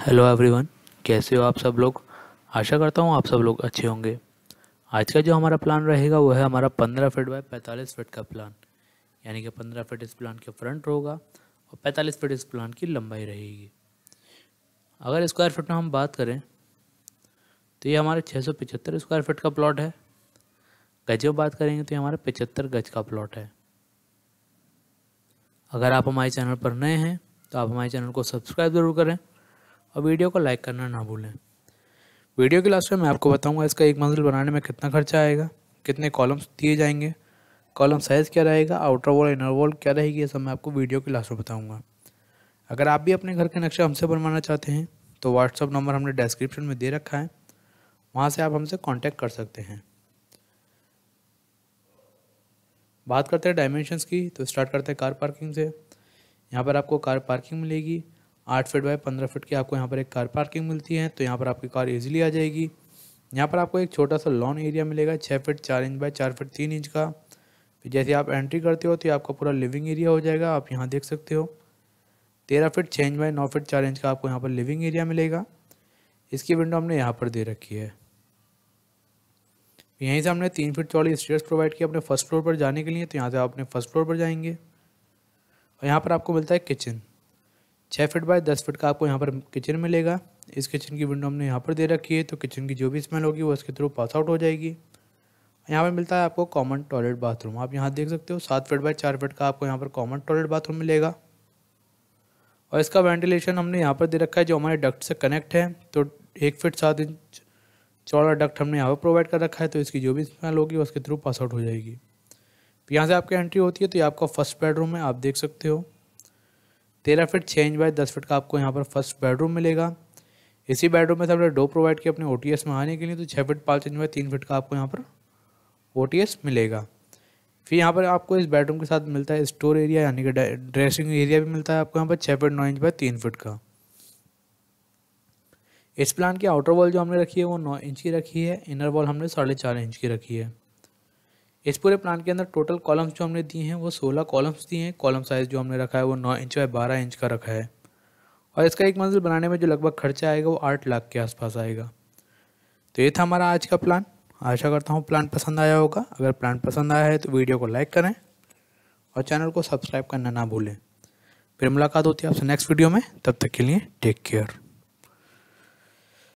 hello everyone कैसे हो आप सब लोग आशा करता हूँ आप सब लोग अच्छे होंगे आज का जो हमारा प्लान रहेगा वो है हमारा पंद्रह फिट बाय पैंतालीस फिट का प्लान यानी कि पंद्रह फिट इस प्लान के फ्रंट होगा और पैंतालीस फिट इस प्लान की लंबाई रहेगी अगर स्क्वायर फिट में हम बात करें तो ये हमारे छः सौ पचहत्तर स्क्वायर फिट का प्लॉट है गज में बात करेंगे तो ये हमारा पचहत्तर गज का प्लॉट है अगर आप हमारे चैनल पर नए हैं तो आप हमारे चैनल को सब्सक्राइब ज़रूर करें और वीडियो को लाइक करना ना भूलें वीडियो के लास्ट में मैं आपको बताऊंगा इसका एक मंजिल बनाने में कितना खर्चा आएगा कितने कॉलम्स दिए जाएंगे कॉलम साइज़ क्या रहेगा आउटर वॉल इनर वॉल क्या रहेगी ये सब मैं आपको वीडियो के लास्ट में बताऊँगा अगर आप भी अपने घर के नक्शे हमसे बनवाना चाहते हैं तो व्हाट्सअप नंबर हमने डिस्क्रिप्शन में दे रखा है वहाँ से आप हमसे कॉन्टैक्ट कर सकते हैं बात करते हैं डायमेंशंस की तो स्टार्ट करते हैं कार पार्किंग से यहाँ पर आपको कार पार्किंग मिलेगी आठ फिट बाय पंद्रह फिट की आपको यहाँ पर एक कार पार्किंग मिलती है तो यहाँ पर आपकी कार ईजिली आ जाएगी यहाँ पर आपको एक छोटा सा लॉन एरिया मिलेगा छः फिट चार इंच बाय चार फिट तीन इंच का फिर जैसे आप एंट्री करते हो तो आपका पूरा लिविंग एरिया हो जाएगा आप यहाँ देख सकते हो तेरह फिट छः इंच बाय नौ फिट चार इंच का आपको यहाँ पर लिविंग एरिया मिलेगा इसकी विंडो हमने यहाँ पर दे रखी है यहीं से हमने तीन फिट चौड़ी स्टेयर्स प्रोवाइड किया अपने फर्स्ट फ्लोर पर जाने के लिए तो यहाँ से आप अपने फर्स्ट फ्लोर पर जाएंगे और यहाँ पर आपको मिलता है किचन छः फिट बाय दस फिट का आपको यहाँ पर किचन मिलेगा इस किचन की विंडो हमने यहाँ पर दे रखी है तो किचन की जो भी स्मेल होगी वो इसके थ्रू पास आउट हो जाएगी यहाँ पर मिलता है आपको कॉमन टॉयलेट बाथरूम आप यहाँ देख सकते हो सात फिट बाय चार फिट का आपको यहाँ पर कॉमन टॉयलेट बाथरूम मिलेगा और इसका वेंटिलेशन हमने यहाँ पर दे रखा है जो हमारे डक्ट से कनेक्ट है तो एक फिट सात इंच चौड़ा डक्ट हमने यहाँ पर प्रोवाइड कर रखा है तो इसकी जो भी स्मेल होगी उसके थ्रू पास आउट हो जाएगी यहाँ से आपकी एंट्री होती है तो ये आपका फर्स्ट बेडरूम है आप देख सकते हो तेरह फिट छः इंच बाई दस फिट का आपको यहाँ पर फर्स्ट बेडरूम मिलेगा इसी बेडरूम में सबने डो प्रोवाइड किया अपने ओ में आने के लिए तो छः फिट पाँच इंच बाई तीन फिट का आपको यहाँ पर ओ मिलेगा फिर यहाँ पर आपको इस बेडरूम के साथ मिलता है स्टोर एरिया यानी कि ड्रेसिंग एरिया भी मिलता है आपको यहाँ पर छः फिट नौ इंच बाय तीन फिट का इस प्लान की आउटर वॉल जो हमने रखी है वो नौ इंच की रखी है इनर वॉल हमने साढ़े चार इंच की रखी है इस पूरे प्लान के अंदर टोटल कॉलम्स जो हमने दिए हैं वो सोलह कॉलम्स दिए हैं कॉलम साइज़ जो हमने रखा है वो नौ इंच बाय बारह इंच का रखा है और इसका एक मंजिल बनाने में जो लगभग खर्चा आएगा वो आठ लाख के आसपास आएगा तो ये था हमारा आज का प्लान आशा करता हूँ प्लान पसंद आया होगा अगर प्लान पसंद आया है तो वीडियो को लाइक करें और चैनल को सब्सक्राइब करना ना भूलें फिर मुलाकात होती है आपसे नेक्स्ट वीडियो में तब तक के लिए टेक केयर